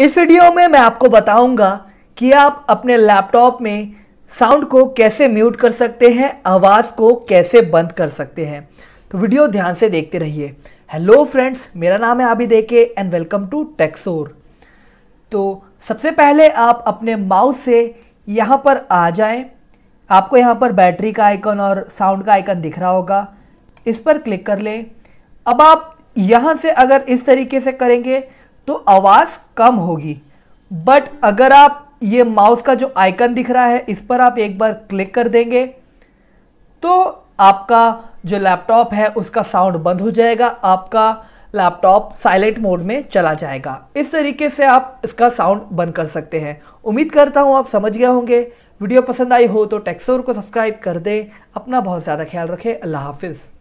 इस वीडियो में मैं आपको बताऊंगा कि आप अपने लैपटॉप में साउंड को कैसे म्यूट कर सकते हैं आवाज़ को कैसे बंद कर सकते हैं तो वीडियो ध्यान से देखते रहिए हेलो फ्रेंड्स मेरा नाम है आबी देखे एंड वेलकम टू टेक्सोर तो सबसे पहले आप अपने माउस से यहाँ पर आ जाएं आपको यहाँ पर बैटरी का आइकन और साउंड का आइकन दिख रहा होगा इस पर क्लिक कर लें अब आप यहाँ से अगर इस तरीके से करेंगे तो आवाज़ कम होगी बट अगर आप ये माउस का जो आइकन दिख रहा है इस पर आप एक बार क्लिक कर देंगे तो आपका जो लैपटॉप है उसका साउंड बंद हो जाएगा आपका लैपटॉप साइलेंट मोड में चला जाएगा इस तरीके से आप इसका साउंड बंद कर सकते हैं उम्मीद करता हूँ आप समझ गए होंगे वीडियो पसंद आई हो तो टेक्सोर को सब्सक्राइब कर दें अपना बहुत ज़्यादा ख्याल रखें अल्लाह हाफिज़